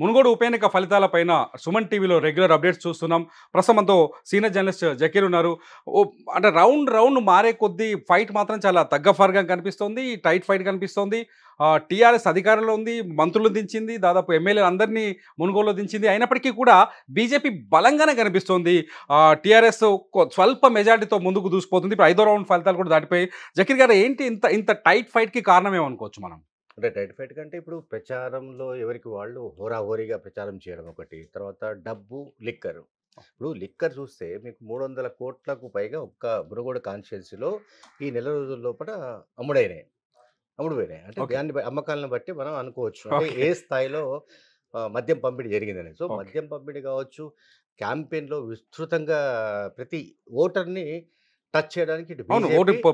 మునుగోడు ఉప ఎన్నిక ఫలితాలపైన సుమన్ టీవీలో రెగ్యులర్ అప్డేట్స్ చూస్తున్నాం ప్రస్తుతం సీనియర్ జర్నలిస్ట్ జకీర్ ఉన్నారు అంటే రౌండ్ రౌండ్ మారే కొద్దీ ఫైట్ మాత్రం చాలా తగ్గ ఫర్గా కనిపిస్తోంది టైట్ ఫైట్ కనిపిస్తోంది టీఆర్ఎస్ అధికారంలో ఉంది మంత్రులు దించింది దాదాపు ఎమ్మెల్యేలు అందరినీ మునుగోలో దించింది అయినప్పటికీ కూడా బీజేపీ బలంగానే కనిపిస్తోంది టీఆర్ఎస్ స్వల్ప మెజార్టీతో ముందుకు దూసిపోతుంది ఇప్పుడు ఐదో రౌండ్ ఫలితాలు కూడా దాటిపోయి జకీర్ గారు ఏంటి ఇంత ఇంత టైట్ ఫైట్కి ఏమనుకోవచ్చు మనం అంటే డెడ్ ఫైట్ కంటే ఇప్పుడు ప్రచారంలో ఎవరికి వాళ్ళు హోరాహోరీగా ప్రచారం చేయడం ఒకటి తర్వాత డబ్బు లిక్కర్ ఇప్పుడు లిక్కర్ చూస్తే మీకు మూడు వందల కోట్లకు పైగా ఒక్క బురగోడ కాన్స్టిట్యున్సీలో ఈ నెల రోజుల లోపల అమ్ముడైనాయి అమ్ముడుపోయినాయి అంటే దాన్ని అమ్మకాలను బట్టి మనం అనుకోవచ్చు అంటే ఏ స్థాయిలో మద్యం పంపిణీ జరిగిందని సో మద్యం పంపిణీ కావచ్చు క్యాంపెయిన్లో విస్తృతంగా ప్రతి ఓటర్ని టచ్ చేయడానికి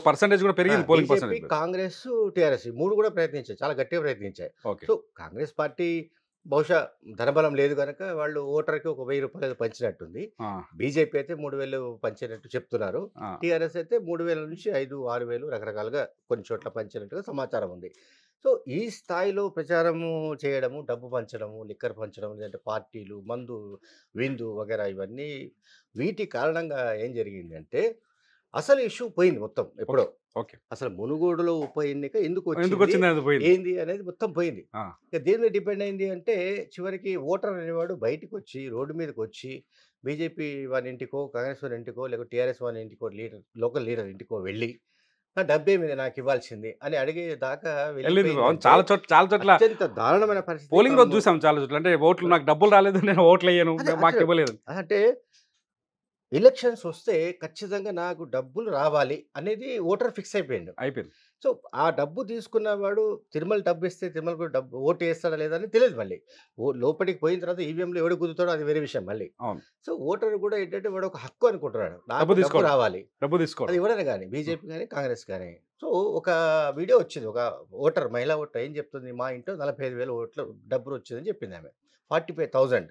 పర్సంటేజ్ కూడా పెరిగింది కాంగ్రెస్ టిఆర్ఎస్ మూడు కూడా ప్రయత్నించాయి చాలా గట్టిగా ప్రయత్నించాయి సో కాంగ్రెస్ పార్టీ బహుశా ధనబలం లేదు కనుక వాళ్ళు ఓటర్కి ఒక వెయ్యి రూపాయలు పంచినట్టుంది బీజేపీ అయితే మూడు వేలు పంచినట్టు చెప్తున్నారు టీఆర్ఎస్ అయితే మూడు వేల నుంచి ఐదు ఆరు వేలు రకరకాలుగా కొన్ని చోట్ల పంచినట్టుగా సమాచారం ఉంది సో ఈ స్థాయిలో ప్రచారము చేయడము డబ్బు పంచడము లిక్కర్ పంచడం లేదంటే పార్టీలు మందు విందు వగేరా ఇవన్నీ వీటి కారణంగా ఏం జరిగిందంటే అసలు ఇష్యూ పోయింది మొత్తం ఎప్పుడో ఓకే అసలు మునుగోడులో ఉప ఎన్నిక ఎందుకు వచ్చింది ఏంది అనేది మొత్తం పోయింది దేని మీద డిపెండ్ అయింది అంటే చివరికి ఓటర్ అనేవాడు బయటకు వచ్చి రోడ్డు మీదకి వచ్చి బీజేపీ వాళ్ళ ఇంటికో కాంగ్రెస్ వాళ్ళ ఇంటికో లేకపోతే టీఆర్ఎస్ వాని ఇంటికో లీడర్ లోకల్ లీడర్ ఇంటికో వెళ్ళి నా డబ్బే మీద నాకు ఇవ్వాల్సింది అని అడిగే దాకా చాలా చోట్ల చాలా చోట్ల అత్యంత దారుణమైన పరిస్థితి పోలింగ్ రోజు చూసాం చాలా చోట్ల అంటే ఓట్లు నాకు డబ్బులు రాలేదు నేను ఓట్లు అయ్యాను మాకు ఇవ్వలేదు అంటే ఎలక్షన్స్ వస్తే ఖచ్చితంగా నాకు డబ్బులు రావాలి అనేది ఓటర్ ఫిక్స్ అయిపోయింది అయిపోయింది సో ఆ డబ్బు తీసుకున్నవాడు తిరుమల డబ్బు ఇస్తే తిరుమల కూడా డబ్బు ఓటు వేస్తాడా లేదా అని తెలియదు మళ్ళీ ఓ లోపలికి పోయిన తర్వాత ఈవీఎంలో ఎవడు కుదురుతాడో అది వేరే విషయం మళ్ళీ సో ఓటర్ కూడా ఏంటంటే వాడు ఒక హక్కు అనుకుంటున్నాడు డబ్బు తీసుకు రావాలి డబ్బు తీసుకో అది ఎవరైనా కానీ బీజేపీ కానీ కాంగ్రెస్ కానీ సో ఒక వీడియో వచ్చింది ఒక ఓటర్ మహిళా ఓటర్ ఏం చెప్తుంది మా ఇంట్లో నలభై ఐదు వేల ఓట్ల డబ్బులు వచ్చిందని చెప్పింది ఆమె ఫార్టీ ఫైవ్ థౌజండ్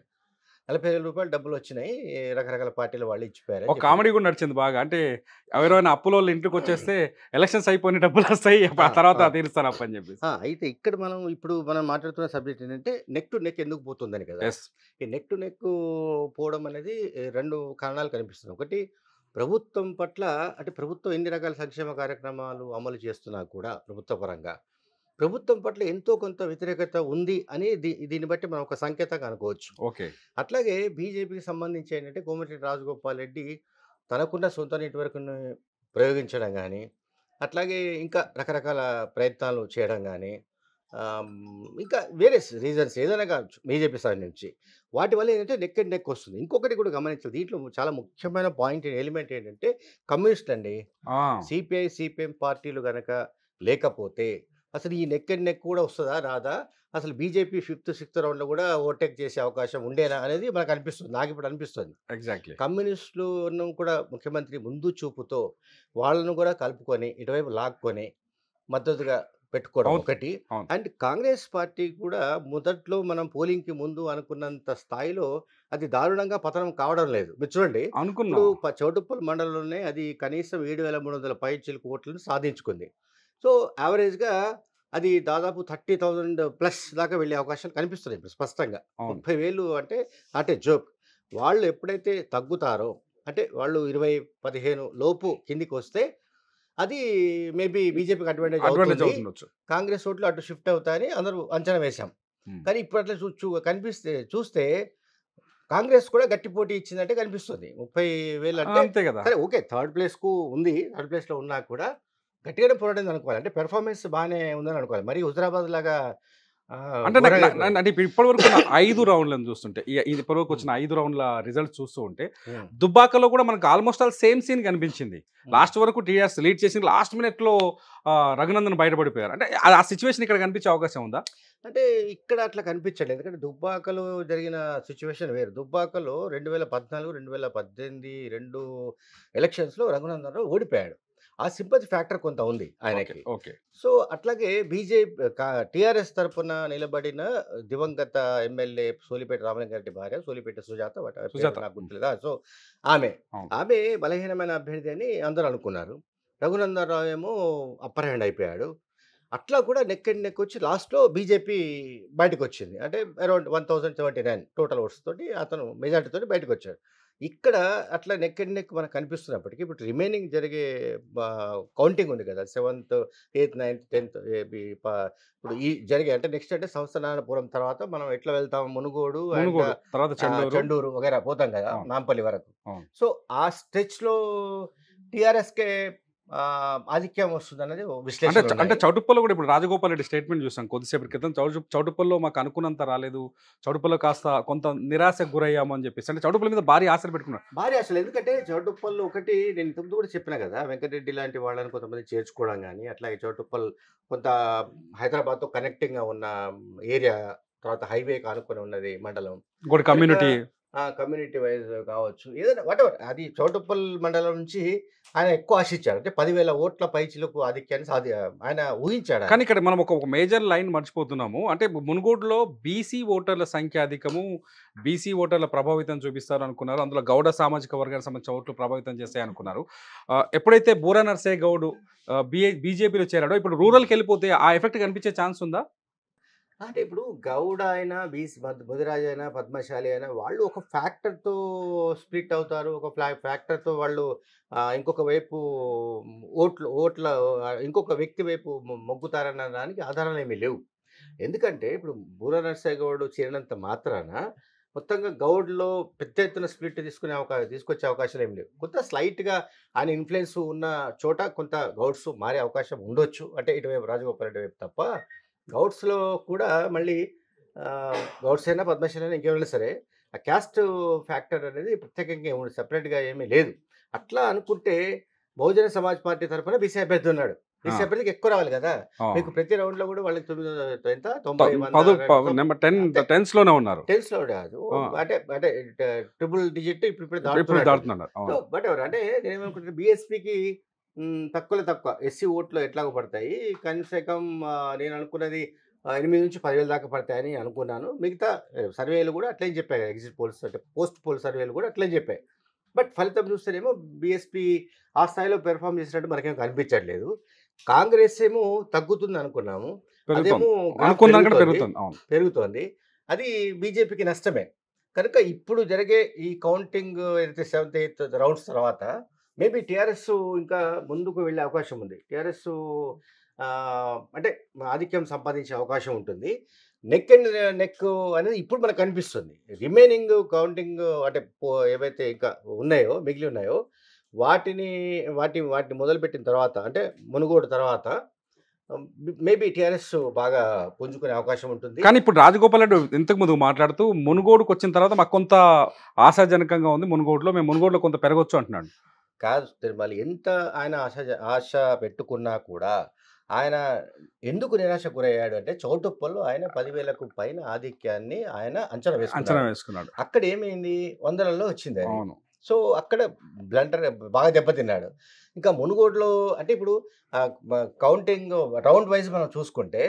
నలభై వేల రూపాయలు డబ్బులు వచ్చినాయి రకరకాల పార్టీలు వాళ్ళు ఇచ్చిపోయారు ఒక కామెడీ కూడా నడిచింది బాగా అంటే ఎవరైనా అప్పుల వాళ్ళు ఇంటికి వచ్చేస్తే ఎలక్షన్స్ అయిపోయిన డబ్బులు వస్తాయి ఆ తర్వాత తీరుస్తాను అప్ప అని చెప్పి అయితే ఇక్కడ మనం ఇప్పుడు మనం మాట్లాడుతున్న సబ్జెక్ట్ ఏంటంటే నెక్ టు నెక్ ఎందుకు పోతుందని కదా ఈ నెక్ టు నెక్ పోవడం అనేది రెండు కారణాలు కనిపిస్తుంది ఒకటి ప్రభుత్వం పట్ల అంటే ప్రభుత్వం ఎన్ని రకాల సంక్షేమ కార్యక్రమాలు అమలు చేస్తున్నా కూడా ప్రభుత్వ పరంగా ప్రభుత్వం పట్ల ఎంతో కొంత వ్యతిరేకత ఉంది అని దీన్ని బట్టి మనం ఒక సంకేతంగా అనుకోవచ్చు ఓకే అట్లాగే బీజేపీకి సంబంధించి ఏంటంటే కోమటిరెడ్డి రాజగోపాల్ రెడ్డి తనకున్న సొంత నెట్వర్క్ను ప్రయోగించడం కానీ అట్లాగే ఇంకా రకరకాల ప్రయత్నాలు చేయడం కానీ ఇంకా వేరే రీజన్స్ ఏదైనా కావచ్చు బీజేపీ సైడ్ నుంచి వాటి వల్ల ఏంటంటే నెక్ అండ్ నెక్ వస్తుంది ఇంకొకటి కూడా గమనించాలి దీంట్లో చాలా ముఖ్యమైన పాయింట్ ఎలిమెంట్ ఏంటంటే కమ్యూనిస్ట్ అండి సిపిఐ సిపిఎం పార్టీలు కనుక లేకపోతే అసలు ఈ నెక్ అండ్ నెక్ కూడా వస్తుందా రాదా అసలు బీజేపీ ఫిఫ్త్ సిక్స్త్ రౌండ్లో కూడా ఓవర్టేక్ చేసే అవకాశం ఉండేనా అనేది మనకు అనిపిస్తుంది నాకు ఇప్పుడు అనిపిస్తుంది ఎగ్జాక్ట్లీ ఉన్న కూడా ముఖ్యమంత్రి ముందు చూపుతో వాళ్ళను కూడా కలుపుకొని ఇటువైపు లాక్కొని మద్దతుగా పెట్టుకోవడం ఒకటి అండ్ కాంగ్రెస్ పార్టీ కూడా మొదట్లో మనం పోలింగ్కి ముందు అనుకున్నంత స్థాయిలో అది దారుణంగా పతనం కావడం లేదు మీరు చూడండి అనుకున్నప్పుడు చౌటుప్పల్ మండలంలోనే అది కనీసం ఏడు వేల మూడు వందల పై కోట్లను సాధించుకుంది సో యావరేజ్గా అది దాదాపు థర్టీ థౌజండ్ ప్లస్ దాకా వెళ్ళే అవకాశాలు కనిపిస్తున్నాయి ఇప్పుడు స్పష్టంగా ముప్పై వేలు అంటే అంటే జోక్ వాళ్ళు ఎప్పుడైతే తగ్గుతారో అంటే వాళ్ళు ఇరవై పదిహేను లోపు కిందికి వస్తే అది మేబీ బీజేపీకి అడ్వాంటేజ్ అవుతుంది కాంగ్రెస్ ఓట్లు అటు షిఫ్ట్ అవుతాయని అందరూ అంచనా వేశాం కానీ ఇప్పుడు అట్లా చూ కనిపిస్తే చూస్తే కాంగ్రెస్ కూడా గట్టి పోటీ ఇచ్చిందంటే కనిపిస్తుంది ముప్పై వేలు అంటే ఓకే థర్డ్ ప్లేస్కు ఉంది థర్డ్ ప్లేస్లో ఉన్నా కూడా గట్టిగానే పోరాడింది అనుకోవాలి అంటే పెర్ఫార్మెన్స్ బాగానే ఉందని అనుకోవాలి మరి హుజరాబాద్ లాగా అంటే అంటే ఇప్పటి వరకు ఐదు రౌండ్లను చూస్తుంటే ఇప్పటి వరకు వచ్చిన ఐదు రౌండ్ల రిజల్ట్ చూస్తూ ఉంటే దుబ్బాకలో కూడా మనకు ఆల్మోస్ట్ ఆల్ సేమ్ సీన్ కనిపించింది లాస్ట్ వరకు టీఆర్ఎస్ లీడ్ చేసి లాస్ట్ మినిట్లో రఘునందన్ బయటపడిపోయారు అంటే ఆ సిచ్యువేషన్ ఇక్కడ కనిపించే అవకాశం ఉందా అంటే ఇక్కడ అట్లా కనిపించండి ఎందుకంటే దుబ్బాకలో జరిగిన సిచ్యువేషన్ వేరు దుబ్బాకలో రెండు వేల పద్నాలుగు రెండు వేల పద్దెనిమిది రెండు ఎలక్షన్స్లో రఘునందన్ ఓడిపోయాడు ఆ సింపతి ఫ్యాక్టర్ కొంత ఉంది ఆయనకి ఓకే సో అట్లాగే బీజేపీ టీఆర్ఎస్ తరఫున నిలబడిన దివంగత ఎమ్మెల్యే సోలిపేట రామలింగారెడ్డి భార్య సోలిపేట సుజాత గుర్తులేదా సో ఆమె ఆమె బలహీనమైన అభ్యర్థి అని అందరూ అనుకున్నారు రఘునందనరావు ఏమో అప్పర్ హ్యాండ్ అయిపోయాడు అట్లా కూడా నెక్ అండ్ నెక్ వచ్చి లాస్ట్లో బీజేపీ బయటకు వచ్చింది అంటే around one thousand seventy nine total votes తోటి అతను మెజార్టీతో బయటకు వచ్చాడు ఇక్కడ అట్లా నెక్ అండ్ నెక్ మనకు కనిపిస్తున్నప్పటికీ ఇప్పుడు రిమైనింగ్ జరిగే కౌంటింగ్ ఉంది కదా సెవెంత్ ఎయిత్ నైన్త్ టెన్త్ ఇప్పుడు ఈ జరిగే అంటే నెక్స్ట్ అంటే సంస్థానపురం తర్వాత మనం ఎట్లా వెళ్తాం మునుగోడు తర్వాత చండూరు వగైరా పోతాం కదా నాంపల్లి వరకు సో ఆ స్ట్రెచ్లో టిఆర్ఎస్కే ఆధిక్యం వస్తుంది అనేది విశ్లేషణ అంటే చౌటుప్పల్లో కూడా ఇప్పుడు రాజగోపాల్ రెడ్డి స్టేట్మెంట్ చూసాం కొద్దిసేపటి క్రితం చౌటుప్పల్లో మాకు అనుకున్నంత రాలేదు చౌటుప్పల్లో కాస్త కొంత నిరాశకు గురయ్యాము అని చెప్పేసి అంటే చౌటుప్పల మీద భారీ ఆశలు పెట్టుకున్నారు భారీ ఆశలు ఎందుకంటే చౌటుప్పల్లో ఒకటి నేను ఇంతకుముందు కూడా చెప్పిన కదా వెంకటరెడ్డి లాంటి వాళ్ళని కొంతమంది చేర్చుకోవడం కానీ అట్లాగే చౌటుప్పల్ కొంత హైదరాబాద్తో కనెక్టింగ్గా ఉన్న ఏరియా తర్వాత హైవే కానుకొని ఉన్నది మండలం ఇంకోటి కమ్యూనిటీ కమ్యూనిటీ వైజ్ కావచ్చు ఏదైనా వాటెవర్ అది చౌటుప్పల్ మండలం నుంచి ఆయన ఎక్కువ ఆశించాడు అంటే పదివేల ఓట్ల పైచిలకు ఆధిక్యాన్ని సాధి ఆయన ఊహించాడు కానీ ఇక్కడ మనం ఒక మేజర్ లైన్ మర్చిపోతున్నాము అంటే మునుగోడులో బీసీ ఓటర్ల సంఖ్య అధికము బీసీ ఓటర్ల ప్రభావితం చూపిస్తారు అనుకున్నారు అందులో గౌడ సామాజిక వర్గానికి సంబంధించిన ఓట్లు ప్రభావితం చేస్తాయి అనుకున్నారు ఎప్పుడైతే బూరా నర్సే గౌడ్ బీజేపీలో చేరాడో ఇప్పుడు రూరల్కి వెళ్ళిపోతే ఆ ఎఫెక్ట్ కనిపించే ఛాన్స్ ఉందా అంటే ఇప్పుడు గౌడ అయినా బీసీ బుధిరాజ్ అయినా పద్మశాలి అయినా వాళ్ళు ఒక ఫ్యాక్టర్తో స్ప్లిట్ అవుతారు ఒక ఫ్లా ఫ్యాక్టర్తో వాళ్ళు ఇంకొక వైపు ఓట్లు ఓట్ల ఇంకొక వ్యక్తి వైపు మొగ్గుతారన్న దానికి ఆధారాలు ఏమీ లేవు ఎందుకంటే ఇప్పుడు బూర నర్సగౌడ్ చేరినంత మాత్రాన మొత్తంగా గౌడ్లో పెద్ద ఎత్తున స్ప్లిట్ తీసుకునే అవకాశం తీసుకొచ్చే అవకాశాలు ఏమి లేవు కొంత స్లైట్గా ఆయన ఇన్ఫ్లుయెన్స్ ఉన్న చోట కొంత గౌడ్స్ మారే అవకాశం ఉండొచ్చు అంటే ఇటువైపు రాజగోపాల్ రెడ్డి వైపు తప్ప గౌడ్స్లో కూడా మళ్ళీ గౌడ్స్ అయినా పద్మశ్రీ అయినా ఇంకేమైనా సరే ఆ క్యాస్ట్ ఫ్యాక్టర్ అనేది ప్రత్యేకంగా ఏమి సపరేట్గా ఏమీ లేదు అట్లా అనుకుంటే బహుజన సమాజ్ పార్టీ తరఫున బీసీ అభ్యర్థి ఉన్నాడు బీసీ అభ్యర్థికి ఎక్కువ రావాలి కదా మీకు ప్రతి రౌండ్ లో కూడా వాళ్ళకి తొమ్మిది ఎంత తొంభై టెన్స్ లోనే ఉన్నారు టెన్స్ లో కాదు అంటే అంటే ట్రిపుల్ డిజిట్ ఇప్పుడు ఇప్పుడు బట్ ఎవరు అంటే నేనేమనుకుంటున్నాను బీఎస్పీకి తక్కువలో తక్కువ ఎస్సీ ఓట్లు ఎట్లాగో పడతాయి కనీసే నేను అనుకున్నది ఎనిమిది నుంచి పదివేల దాకా పడతాయని అనుకున్నాను మిగతా సర్వేలు కూడా అట్లే చెప్పాయి ఎగ్జిట్ పోల్స్ అంటే పోస్ట్ పోల్ సర్వేలు కూడా అట్లనే చెప్పాయి బట్ ఫలితం చూస్తేనేమో బీఎస్పీ ఆ స్థాయిలో పెర్ఫామ్ చేసినట్టు మనకేం కనిపించట్లేదు కాంగ్రెస్ ఏమో తగ్గుతుంది అనుకున్నాము అదేమో పెరుగుతోంది అది బీజేపీకి నష్టమే కనుక ఇప్పుడు జరిగే ఈ కౌంటింగ్ ఏదైతే సెవెంత్ ఎయిత్ రౌండ్స్ తర్వాత మేబీ టీఆర్ఎస్ ఇంకా ముందుకు వెళ్ళే అవకాశం ఉంది టీఆర్ఎస్ అంటే ఆధిక్యం సంపాదించే అవకాశం ఉంటుంది నెక్ అండ్ నెక్ అనేది ఇప్పుడు మనకు కనిపిస్తుంది రిమైనింగ్ కౌంటింగ్ అంటే ఏవైతే ఇంకా ఉన్నాయో మిగిలి ఉన్నాయో వాటిని వాటి వాటిని మొదలుపెట్టిన తర్వాత అంటే మునుగోడు తర్వాత మేబీ టీఆర్ఎస్ బాగా పుంజుకునే అవకాశం ఉంటుంది కానీ ఇప్పుడు రాజగోపాల్ రెడ్డి ఇంతకు ముందు మాట్లాడుతూ మునుగోడుకు వచ్చిన తర్వాత మాకు కొంత ఆశాజనకంగా ఉంది మునుగోడులో మేము మునుగోడులో కొంత పెరగొచ్చు అంటున్నాడు కాదు తిరుమల ఎంత ఆయన ఆశ ఆశ పెట్టుకున్నా కూడా ఆయన ఎందుకు నిరాశ గురయ్యాడు అంటే చౌటుప్పల్లో ఆయన పదివేలకు పైన ఆధిక్యాన్ని ఆయన అంచనా అంచనా వేసుకున్నాడు అక్కడ ఏమైంది వందలలో వచ్చింది అవును సో అక్కడ బ్లంటర్ బాగా దెబ్బతిన్నాడు ఇంకా మునుగోడులో అంటే ఇప్పుడు కౌంటింగ్ రౌండ్ వైజ్ మనం చూసుకుంటే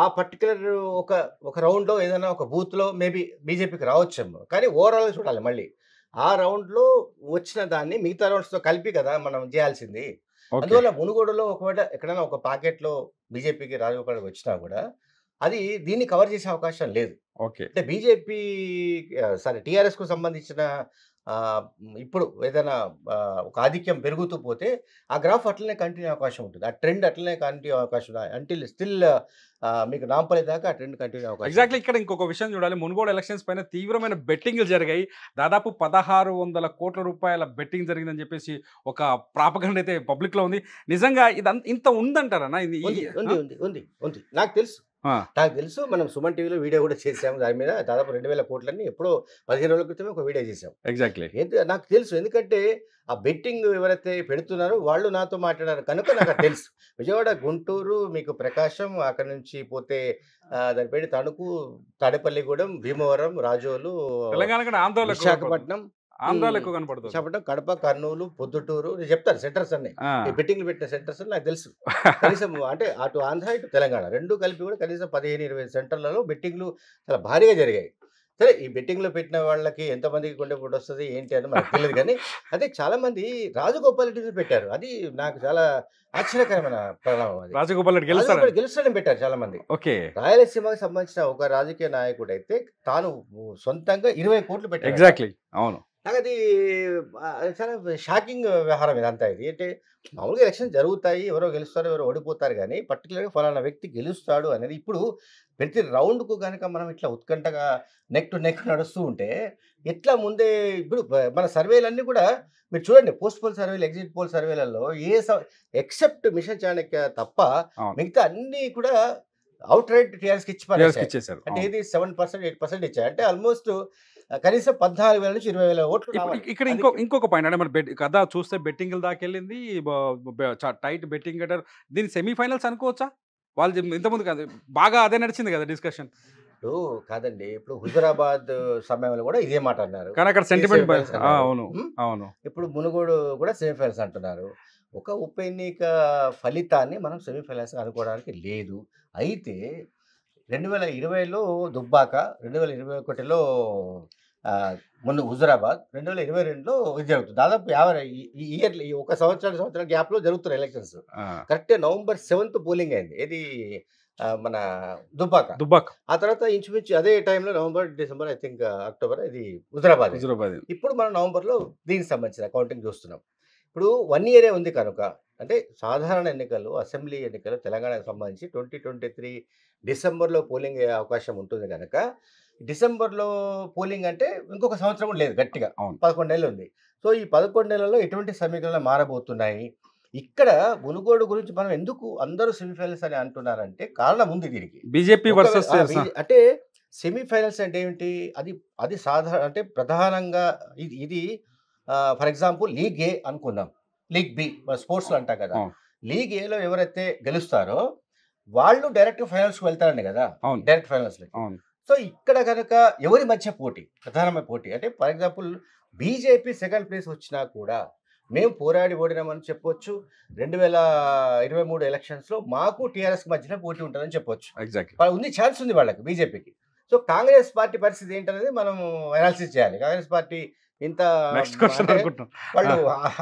ఆ పర్టికులర్ ఒక ఒక రౌండ్లో ఏదైనా ఒక బూత్లో మేబీ బీజేపీకి రావచ్చేమో కానీ ఓవరాల్ చూడాలి మళ్ళీ ఆ రౌండ్ లో వచ్చిన దాన్ని మిగతా రౌండ్స్ తో కలిపి కదా మనం చేయాల్సింది అందువల్ల మునుగోడులో ఒకవేళ ఎక్కడైనా ఒక పాకెట్ లో బీజేపీకి రాజగోపాల్ వచ్చినా కూడా అది దీన్ని కవర్ చేసే అవకాశం లేదు అంటే బీజేపీ సారీ టిఆర్ఎస్ కు సంబంధించిన ఇప్పుడు ఏదైనా ఒక ఆధిక్యం పెరుగుతూ పోతే ఆ గ్రాఫ్ అట్లనే కంటిన్యూ అవకాశం ఉంటుంది ఆ ట్రెండ్ అట్లనే కంటిన్యూ అవకాశం ఉంటుంది అంటిల్ స్టిల్ మీకు నాంపల్లి దాకా ఆ ట్రెండ్ కంటిన్యూ అవకాశం ఎగ్జాక్ట్లీ ఇక్కడ ఇంకొక విషయం చూడాలి మునుగోడు ఎలక్షన్స్ పైన తీవ్రమైన బెట్టింగ్లు జరిగాయి దాదాపు పదహారు వందల కోట్ల రూపాయల బెట్టింగ్ జరిగిందని చెప్పేసి ఒక ప్రాపగండ అయితే పబ్లిక్లో ఉంది నిజంగా ఇది ఇంత ఉందంటారా ఉంది ఉంది ఉంది నాకు తెలుసు నాకు తెలుసు మనం సుమన్ టీవీలో వీడియో కూడా చేసాము దాని మీద దాదాపు రెండు వేల కోట్లని ఎప్పుడో పదిహేను రోజుల క్రితమే ఒక వీడియో చేసాం ఎగ్జాక్ట్లీ నాకు తెలుసు ఎందుకంటే ఆ బెట్టింగ్ ఎవరైతే పెడుతున్నారో వాళ్ళు నాతో మాట్లాడారు కనుక నాకు తెలుసు విజయవాడ గుంటూరు మీకు ప్రకాశం అక్కడ నుంచి పోతే దాని పేరు తణుకు తాడేపల్లిగూడెం భీమవరం రాజోలు విశాఖపట్నం ఆంధ్రాలో ఎక్కువ కనపడుతుంది చెప్పడం కడప కర్నూలు పొద్దుటూరు నేను చెప్తాను సెంటర్స్ అన్ని బెట్టింగ్లు పెట్టిన సెంటర్స్ నాకు తెలుసు కనీసం అంటే అటు ఆంధ్ర ఇటు తెలంగాణ రెండు కలిపి కూడా కనీసం పదిహేను ఇరవై సెంటర్లలో బెట్టింగ్లు చాలా భారీగా జరిగాయి సరే ఈ బెట్టింగ్లో పెట్టిన వాళ్ళకి ఎంతమందికి గుండె పూట వస్తుంది ఏంటి అని మనకు తెలియదు కానీ అదే చాలామంది రాజగోపాల్ రెడ్డి పెట్టారు అది నాకు చాలా ఆశ్చర్యకరమైన పరిణామం అది రాజగోపాల్ రెడ్డి గెలుస్తాడని పెట్టారు చాలా మంది ఓకే రాయలసీమకు సంబంధించిన ఒక రాజకీయ నాయకుడు అయితే తాను సొంతంగా ఇరవై కోట్లు పెట్టారు ఎగ్జాక్ట్లీ అవును నాకు అది చాలా షాకింగ్ వ్యవహారం ఇదంతా ఇది అంటే మామూలుగా ఎలక్షన్ జరుగుతాయి ఎవరో గెలుస్తారు ఎవరో ఓడిపోతారు కానీ పర్టికులర్గా ఫలానా వ్యక్తి గెలుస్తాడు అనేది ఇప్పుడు ప్రతి రౌండ్కు కనుక మనం ఇట్లా ఉత్కంఠగా నెక్ టు నెక్ నడుస్తూ ఉంటే ఎట్లా ముందే ఇప్పుడు మన సర్వేలన్నీ కూడా మీరు చూడండి పోస్ట్ పోల్ సర్వేలు ఎగ్జిట్ పోల్ సర్వేలలో ఏ ఎక్సెప్ట్ మిషన్ చాణక్య తప్ప మిగతా అన్నీ కూడా అవుట్ రైట్ టీఆర్ఎస్కి ఇచ్చి అంటే ఇది సెవెన్ పర్సెంట్ ఎయిట్ పర్సెంట్ ఇచ్చాయి అంటే ఆల్మోస్ట్ కనీసం పద్నాలుగు వేల నుంచి ఇరవై వేల ఓట్లు ఇక్కడ ఇంకో ఇంకొక పాయింట్ అంటే మన బెట్ చూస్తే బెట్టింగ్ దాకా వెళ్ళింది టైట్ బెట్టింగ్ అంటారు దీని సెమీఫైనల్స్ అనుకోవచ్చా వాళ్ళు ఇంతకుముందు కాదు బాగా అదే నడిచింది కదా డిస్కషన్ ఇప్పుడు కాదండి ఇప్పుడు హుజరాబాద్ సమయంలో కూడా ఇదే మాట అన్నారు కానీ అక్కడ సెంటిమెంట్ అవును అవును ఇప్పుడు మునుగోడు కూడా సెమీఫైనల్స్ అంటున్నారు ఒక ఉప ఎన్నిక ఫలితాన్ని మనం సెమీఫైనల్స్ అనుకోవడానికి లేదు అయితే రెండు వేల ఇరవైలో దుబ్బాక రెండు వేల ఇరవై ఒకటిలో ముందు హుజరాబాద్ రెండు వేల ఇరవై రెండులో ఇది జరుగుతుంది దాదాపు యాభై ఈ ఇయర్ ఈ ఒక సంవత్సరం సంవత్సరం గ్యాప్లో జరుగుతున్నాయి elections correct November seventh polling అయింది ఇది మన దుబ్బాక దుబ్బాక ఆ తర్వాత ఇంచుమించు అదే టైంలో November December I think October ఇది హుజరాబాద్ హుజరాబాద్ ఇప్పుడు మనం నవంబర్లో దీనికి సంబంధించిన అకౌంటింగ్ చూస్తున్నాం ఇప్పుడు వన్ ఇయరే ఉంది కనుక అంటే సాధారణ ఎన్నికలు అసెంబ్లీ ఎన్నికలు తెలంగాణకు సంబంధించి ట్వంటీ ట్వంటీ త్రీ డిసెంబర్లో పోలింగ్ అయ్యే అవకాశం ఉంటుంది కనుక డిసెంబర్లో పోలింగ్ అంటే ఇంకొక సంవత్సరం లేదు గట్టిగా పదకొండు నెలలు ఉంది సో ఈ పదకొండు నెలల్లో ఎటువంటి సమీకరణలు మారబోతున్నాయి ఇక్కడ మునుగోడు గురించి మనం ఎందుకు అందరూ సెమీఫైనల్స్ అని అంటున్నారంటే కారణం ఉంది దీనికి బీజేపీ వర్సెస్ అంటే సెమీఫైనల్స్ అంటే ఏమిటి అది అది సాధారణ అంటే ప్రధానంగా ఇది ఇది ఫర్ ఎగ్జాంపుల్ లీగే అనుకుందాం లీగ్ బి స్పోర్ట్స్లో అంటాం కదా లీగ్ ఏలో ఎవరైతే గెలుస్తారో వాళ్ళు డైరెక్ట్ ఫైనల్స్కి వెళ్తారండి కదా డైరెక్ట్ ఫైనల్స్ సో ఇక్కడ కనుక ఎవరి మధ్య పోటీ ప్రధానమైన పోటీ అంటే for example BJP second place వచ్చినా కూడా మేము పోరాడి ఓడినామని చెప్పొచ్చు రెండు వేల ఇరవై మూడు ఎలక్షన్స్లో మాకు టీఆర్ఎస్ మధ్యన పోటీ ఉంటుందని చెప్పొచ్చు ఎగ్జాక్ట్ ఉంది ఛాన్స్ ఉంది వాళ్ళకి బీజేపీకి సో కాంగ్రెస్ పార్టీ పరిస్థితి ఏంటనేది మనం అనాలిసిస్ చేయాలి కాంగ్రెస్ పార్టీ ఇంత నెక్స్ట్ క్వశ్చన్ అనుకుంటున్నాం వాళ్ళు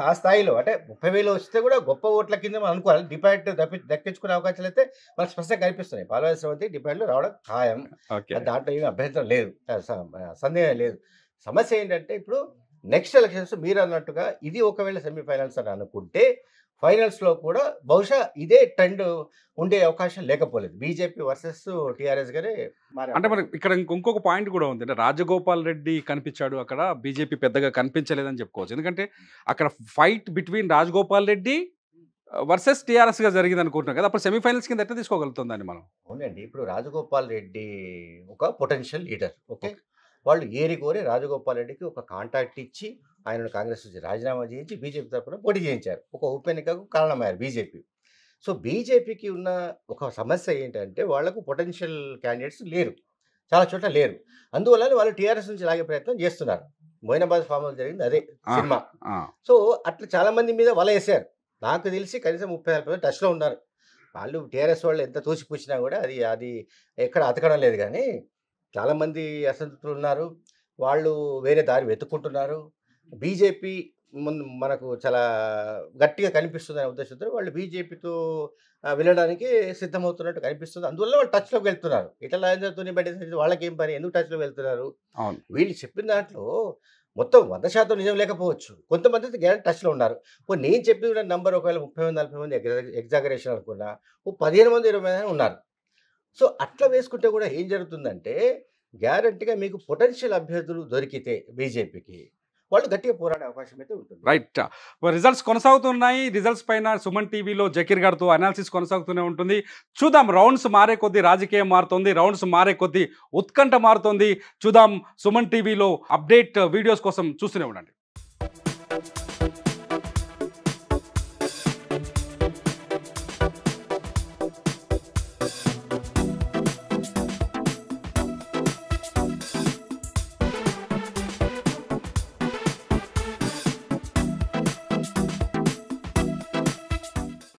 ఆ స్థాయిలో అంటే ముప్పై వేలు వస్తే కూడా గొప్ప ఓట్ల కింద మనం అనుకోవాలి డిపాయిట్ దక్కించుకునే అవకాశాలు అయితే మనకు స్పష్టంగా కనిపిస్తున్నాయి పాలవాయి శ్రవంతి డిపాయిట్లు రావడం ఖాయం దాంట్లో ఏమి అభ్యంతరం లేదు సందేహం లేదు సమస్య ఏంటంటే ఇప్పుడు నెక్స్ట్ ఎలక్షన్స్ మీరు అన్నట్టుగా ఇది ఒకవేళ సెమీఫైనల్స్ అని అనుకుంటే ఫైనల్స్లో కూడా బహుశా ఇదే ట్రెండ్ ఉండే అవకాశం లేకపోలేదు బీజేపీ వర్సెస్ టీఆర్ఎస్ గారే అంటే మరి ఇక్కడ ఇంకొక పాయింట్ కూడా ఉంది అంటే రాజగోపాల్ రెడ్డి కనిపించాడు అక్కడ బీజేపీ పెద్దగా కనిపించలేదని చెప్పుకోవచ్చు ఎందుకంటే అక్కడ fight between Rajagopal Reddy versus టీఆర్ఎస్గా జరిగింది అనుకుంటున్నాం కదా అప్పుడు సెమీఫైనల్స్ కింద ఎట్లా తీసుకోగలుగుతుంది మనం అవునండి ఇప్పుడు రాజగోపాల్ రెడ్డి ఒక పొటెన్షియల్ లీడర్ ఓకే వాళ్ళు ఏరి కోరి రాజగోపాల్ రెడ్డికి ఒక కాంటాక్ట్ ఇచ్చి ఆయనను కాంగ్రెస్ నుంచి రాజీనామా చేయించి బీజేపీ తరఫున పోటీ చేయించారు ఒక ఉప ఎన్నికకు కారణమయ్యారు బీజేపీ సో బీజేపీకి ఉన్న ఒక సమస్య ఏంటంటే వాళ్లకు పొటెన్షియల్ క్యాండిడేట్స్ లేరు చాలా చోట్ల లేరు అందువల్ల వాళ్ళు టీఆర్ఎస్ నుంచి లాగే ప్రయత్నం చేస్తున్నారు మోయినాబాద్ ఫామ్ హౌస్ జరిగింది అదే సినిమా సో అట్లా చాలా మంది మీద వల వేసారు నాకు తెలిసి కనీసం ముప్పై నాలుగు పేరు టచ్లో ఉన్నారు వాళ్ళు టీఆర్ఎస్ వాళ్ళు ఎంత తోసిపుచ్చినా కూడా అది అది ఎక్కడ అతకడం లేదు కానీ చాలామంది అసంతృప్తులు ఉన్నారు వాళ్ళు వేరే దారి వెతుక్కుంటున్నారు బీజేపీ ముందు మనకు చాలా గట్టిగా కనిపిస్తుంది అనే ఉద్దేశంతో వాళ్ళు బీజేపీతో వెళ్ళడానికి సిద్ధమవుతున్నట్టు కనిపిస్తుంది అందువల్ల వాళ్ళు టచ్లోకి వెళ్తున్నారు ఇట్లా రాజేంద్రతో బయట వాళ్ళకేం పని ఎందుకు టచ్లో వెళ్తున్నారు వీళ్ళు చెప్పిన దాంట్లో మొత్తం వంద శాతం నిజం లేకపోవచ్చు కొంతమంది అయితే గ్యారెంటీ టచ్లో ఉన్నారు ఇప్పుడు నేను చెప్పిన నెంబర్ ఒకవేళ ముప్పై మంది నలభై మంది ఎగ్జాగరేషన్ అనుకున్నా ఓ పదిహేను మంది ఇరవై మంది ఉన్నారు సో అట్లా వేసుకుంటే కూడా ఏం జరుగుతుందంటే గ్యారంటీగా మీకు పొటెన్షియల్ అభ్యర్థులు దొరికితే బీజేపీకి వాళ్ళు గట్టిగా పోరాడే అవకాశం అయితే ఉంటుంది రైట్ రిజల్ట్స్ కొనసాగుతున్నాయి రిజల్ట్స్ పైన సుమన్ టీవీలో జకీర్ గారితో అనాలిసిస్ కొనసాగుతూనే ఉంటుంది చూద్దాం రౌండ్స్ మారే కొద్ది రాజకీయం మారుతుంది రౌండ్స్ మారే కొద్దీ ఉత్కంఠ మారుతుంది చూద్దాం సుమన్ టీవీలో అప్డేట్ వీడియోస్ కోసం చూస్తూనే ఉండండి